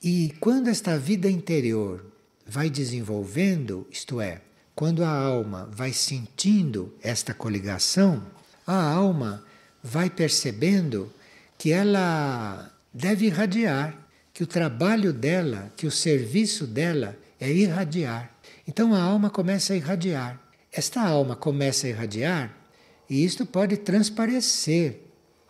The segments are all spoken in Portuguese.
E quando esta vida interior vai desenvolvendo, isto é, quando a alma vai sentindo esta coligação, a alma vai percebendo que ela deve irradiar, que o trabalho dela, que o serviço dela é irradiar. Então a alma começa a irradiar. Esta alma começa a irradiar e isto pode transparecer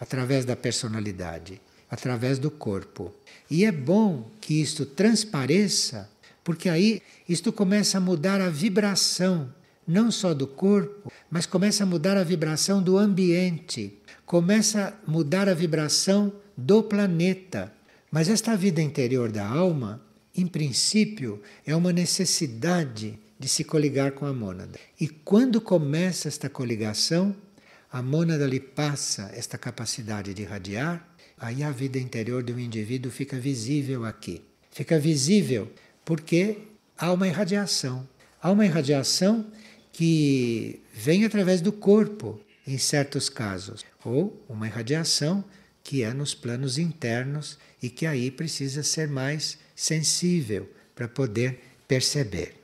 através da personalidade através do corpo. E é bom que isto transpareça, porque aí isto começa a mudar a vibração, não só do corpo, mas começa a mudar a vibração do ambiente, começa a mudar a vibração do planeta. Mas esta vida interior da alma, em princípio, é uma necessidade de se coligar com a mônada. E quando começa esta coligação, a mônada lhe passa esta capacidade de irradiar aí a vida interior do indivíduo fica visível aqui. Fica visível porque há uma irradiação. Há uma irradiação que vem através do corpo, em certos casos, ou uma irradiação que é nos planos internos e que aí precisa ser mais sensível para poder perceber.